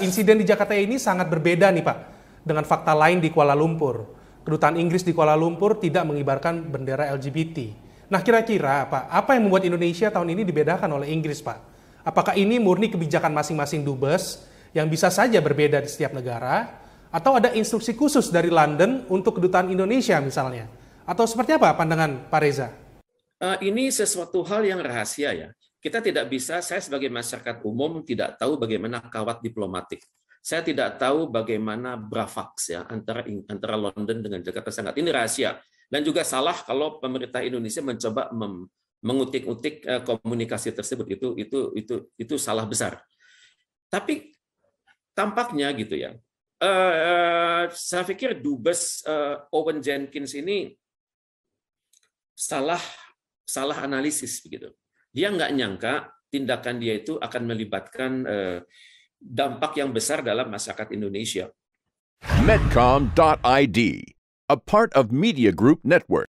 Insiden di Jakarta ini sangat berbeda nih Pak dengan fakta lain di Kuala Lumpur. Kedutaan Inggris di Kuala Lumpur tidak mengibarkan bendera LGBT. Nah kira-kira Pak, apa yang membuat Indonesia tahun ini dibedakan oleh Inggris Pak? Apakah ini murni kebijakan masing-masing dubes yang bisa saja berbeda di setiap negara? Atau ada instruksi khusus dari London untuk kedutaan Indonesia misalnya? Atau seperti apa pandangan Pak Reza? Uh, ini sesuatu hal yang rahasia ya kita tidak bisa, saya sebagai masyarakat umum tidak tahu bagaimana kawat diplomatik. Saya tidak tahu bagaimana bravax ya antara antara London dengan Jakarta sangat ini rahasia dan juga salah kalau pemerintah Indonesia mencoba mengutik-utik eh, komunikasi tersebut itu itu itu itu salah besar. Tapi tampaknya gitu ya. Eh, saya pikir dubes eh, Owen Jenkins ini salah salah analisis begitu dia nggak nyangka tindakan dia itu akan melibatkan eh, dampak yang besar dalam masyarakat Indonesia. Medcom.id, a part of Media Group Network.